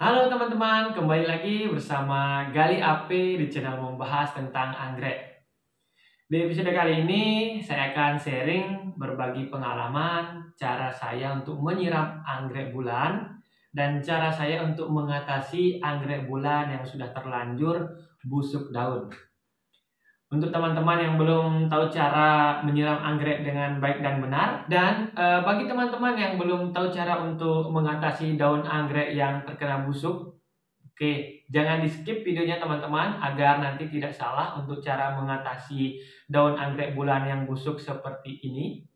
Halo teman-teman, kembali lagi bersama Gali AP di channel membahas tentang anggrek. Di episode kali ini, saya akan sharing berbagi pengalaman cara saya untuk menyiram anggrek bulan dan cara saya untuk mengatasi anggrek bulan yang sudah terlanjur busuk daun untuk teman-teman yang belum tahu cara menyiram anggrek dengan baik dan benar dan e, bagi teman-teman yang belum tahu cara untuk mengatasi daun anggrek yang terkena busuk oke jangan di skip videonya teman-teman agar nanti tidak salah untuk cara mengatasi daun anggrek bulan yang busuk seperti ini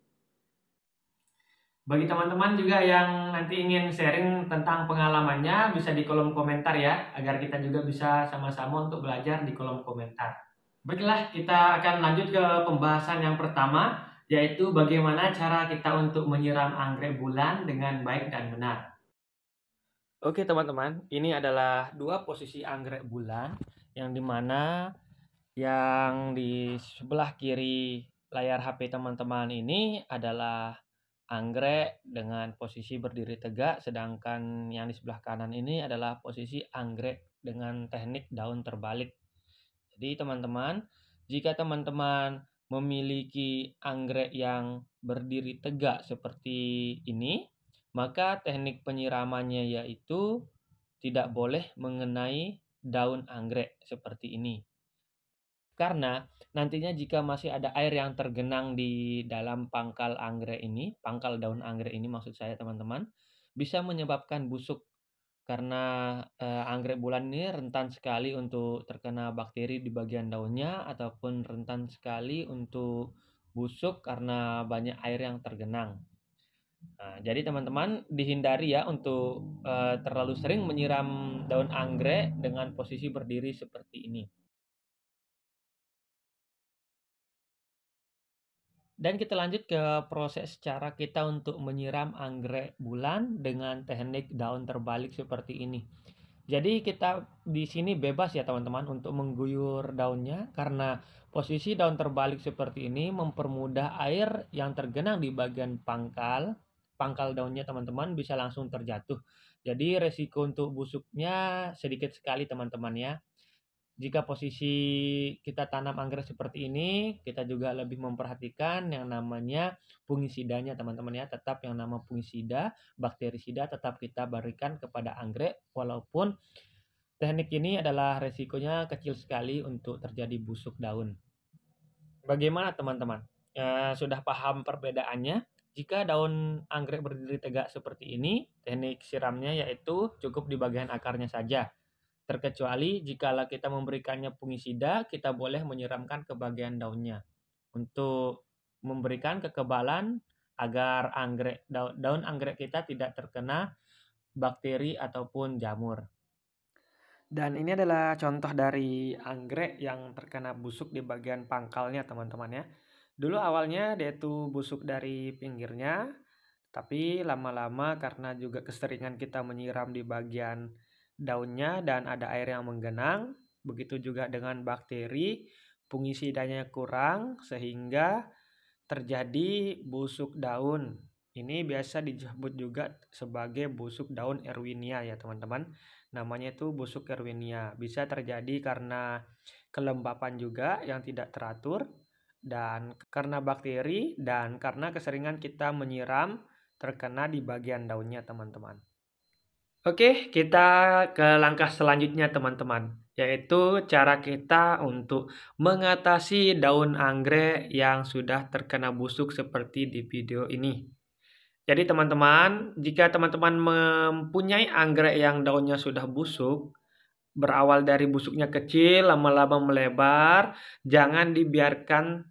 bagi teman-teman juga yang nanti ingin sharing tentang pengalamannya bisa di kolom komentar ya agar kita juga bisa sama-sama untuk belajar di kolom komentar Baiklah, kita akan lanjut ke pembahasan yang pertama, yaitu bagaimana cara kita untuk menyiram anggrek bulan dengan baik dan benar. Oke teman-teman, ini adalah dua posisi anggrek bulan, yang dimana yang di sebelah kiri layar HP teman-teman ini adalah anggrek dengan posisi berdiri tegak, sedangkan yang di sebelah kanan ini adalah posisi anggrek dengan teknik daun terbalik jadi teman-teman, jika teman-teman memiliki anggrek yang berdiri tegak seperti ini, maka teknik penyiramannya yaitu tidak boleh mengenai daun anggrek seperti ini. Karena nantinya jika masih ada air yang tergenang di dalam pangkal anggrek ini, pangkal daun anggrek ini maksud saya teman-teman, bisa menyebabkan busuk karena eh, anggrek bulan ini rentan sekali untuk terkena bakteri di bagian daunnya ataupun rentan sekali untuk busuk karena banyak air yang tergenang. Nah, jadi teman-teman dihindari ya untuk eh, terlalu sering menyiram daun anggrek dengan posisi berdiri seperti ini. Dan kita lanjut ke proses cara kita untuk menyiram anggrek bulan dengan teknik daun terbalik seperti ini. Jadi kita di sini bebas ya teman-teman untuk mengguyur daunnya karena posisi daun terbalik seperti ini mempermudah air yang tergenang di bagian pangkal pangkal daunnya teman-teman bisa langsung terjatuh. Jadi resiko untuk busuknya sedikit sekali teman-teman ya jika posisi kita tanam anggrek seperti ini, kita juga lebih memperhatikan yang namanya fungisidanya teman-teman ya. Tetap yang nama fungisida, bakterisida tetap kita berikan kepada anggrek walaupun teknik ini adalah resikonya kecil sekali untuk terjadi busuk daun. Bagaimana teman-teman? Ya, sudah paham perbedaannya? Jika daun anggrek berdiri tegak seperti ini, teknik siramnya yaitu cukup di bagian akarnya saja Terkecuali jika kita memberikannya fungisida, kita boleh menyiramkan ke bagian daunnya untuk memberikan kekebalan agar anggrek daun, daun anggrek kita tidak terkena bakteri ataupun jamur. Dan ini adalah contoh dari anggrek yang terkena busuk di bagian pangkalnya teman-teman ya. Dulu awalnya dia itu busuk dari pinggirnya, tapi lama-lama karena juga keseringan kita menyiram di bagian daunnya dan ada air yang menggenang. Begitu juga dengan bakteri, fungisidanya kurang sehingga terjadi busuk daun. Ini biasa disebut juga sebagai busuk daun Erwinia ya teman-teman. Namanya itu busuk Erwinia. Bisa terjadi karena kelembapan juga yang tidak teratur dan karena bakteri dan karena keseringan kita menyiram terkena di bagian daunnya teman-teman. Oke, kita ke langkah selanjutnya teman-teman, yaitu cara kita untuk mengatasi daun anggrek yang sudah terkena busuk seperti di video ini. Jadi teman-teman, jika teman-teman mempunyai anggrek yang daunnya sudah busuk, berawal dari busuknya kecil, lama-lama melebar, jangan dibiarkan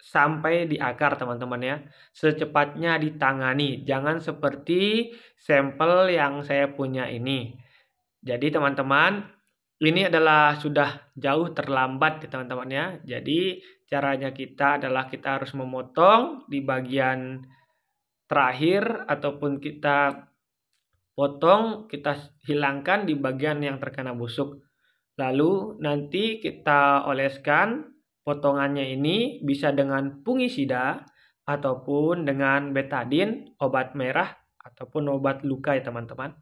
sampai di akar teman-teman ya. Secepatnya ditangani, jangan seperti sampel yang saya punya ini. Jadi teman-teman, ini adalah sudah jauh terlambat ya teman-teman ya. Jadi caranya kita adalah kita harus memotong di bagian terakhir ataupun kita potong, kita hilangkan di bagian yang terkena busuk. Lalu nanti kita oleskan Potongannya ini bisa dengan fungisida ataupun dengan betadin, obat merah ataupun obat luka ya teman-teman.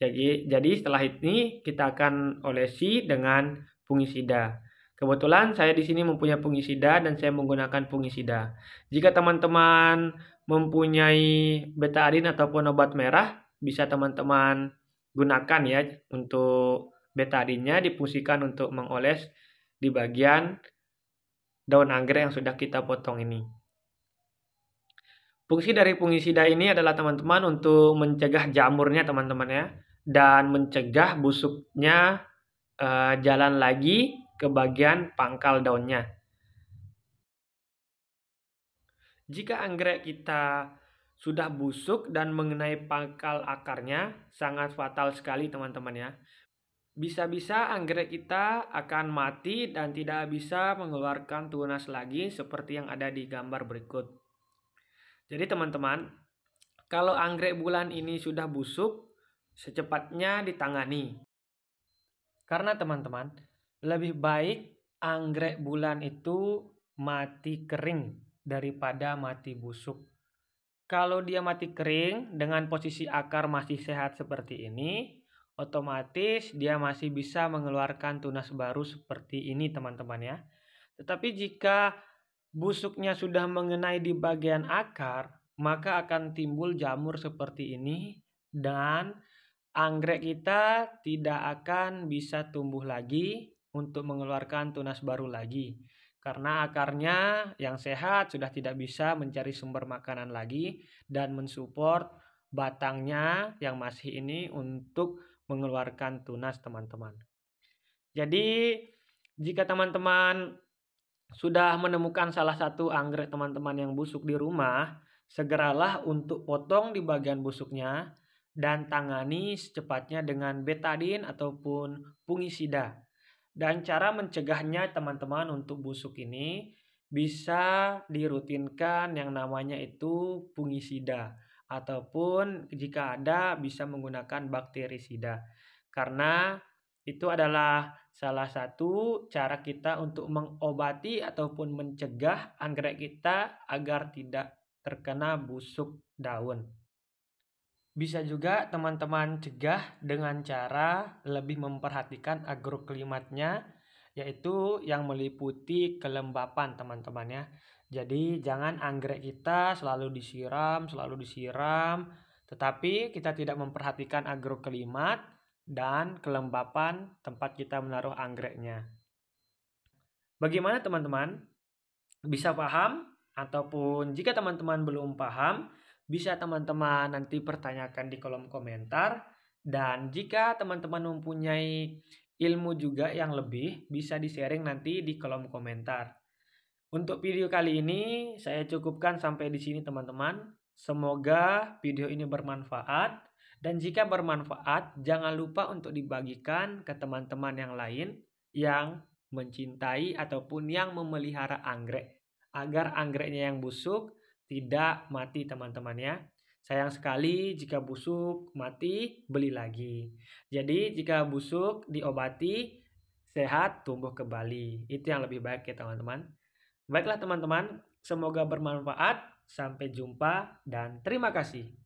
Jadi, jadi setelah ini kita akan olesi dengan fungisida. Kebetulan saya di sini mempunyai fungisida dan saya menggunakan fungisida. Jika teman-teman mempunyai betadin ataupun obat merah, bisa teman-teman gunakan ya untuk betadinnya difungsikan untuk mengoles di bagian daun anggrek yang sudah kita potong ini. Fungsi dari fungisida ini adalah teman-teman untuk mencegah jamurnya teman-teman ya dan mencegah busuknya e, jalan lagi ke bagian pangkal daunnya. Jika anggrek kita sudah busuk dan mengenai pangkal akarnya sangat fatal sekali teman-teman ya bisa-bisa anggrek kita akan mati dan tidak bisa mengeluarkan tunas lagi seperti yang ada di gambar berikut. Jadi teman-teman, kalau anggrek bulan ini sudah busuk, secepatnya ditangani. Karena teman-teman, lebih baik anggrek bulan itu mati kering daripada mati busuk. Kalau dia mati kering dengan posisi akar masih sehat seperti ini, otomatis dia masih bisa mengeluarkan tunas baru seperti ini teman-teman ya. Tetapi jika busuknya sudah mengenai di bagian akar, maka akan timbul jamur seperti ini dan anggrek kita tidak akan bisa tumbuh lagi untuk mengeluarkan tunas baru lagi karena akarnya yang sehat sudah tidak bisa mencari sumber makanan lagi dan mensupport batangnya yang masih ini untuk mengeluarkan tunas teman-teman. Jadi iya. jika teman-teman sudah menemukan salah satu anggrek teman-teman yang busuk di rumah, segeralah untuk potong di bagian busuknya dan tangani secepatnya dengan betadin ataupun fungisida. Dan cara mencegahnya teman-teman untuk busuk ini bisa dirutinkan yang namanya itu fungisida ataupun jika ada bisa menggunakan bakterisida karena itu adalah salah satu cara kita untuk mengobati ataupun mencegah anggrek kita agar tidak terkena busuk daun. Bisa juga teman-teman cegah dengan cara lebih memperhatikan agroklimatnya yaitu yang meliputi kelembapan teman-teman ya. Jadi jangan anggrek kita selalu disiram, selalu disiram, tetapi kita tidak memperhatikan agroklimat dan kelembapan tempat kita menaruh anggreknya. Bagaimana teman-teman? Bisa paham? Ataupun jika teman-teman belum paham, bisa teman-teman nanti pertanyakan di kolom komentar. Dan jika teman-teman mempunyai ilmu juga yang lebih bisa di-sharing nanti di kolom komentar. Untuk video kali ini saya cukupkan sampai di sini teman-teman. Semoga video ini bermanfaat dan jika bermanfaat jangan lupa untuk dibagikan ke teman-teman yang lain yang mencintai ataupun yang memelihara anggrek agar anggreknya yang busuk tidak mati teman-teman ya. Sayang sekali jika busuk, mati, beli lagi. Jadi jika busuk, diobati, sehat, tumbuh kembali. Itu yang lebih baik ya teman-teman. Baiklah teman-teman, semoga bermanfaat. Sampai jumpa dan terima kasih.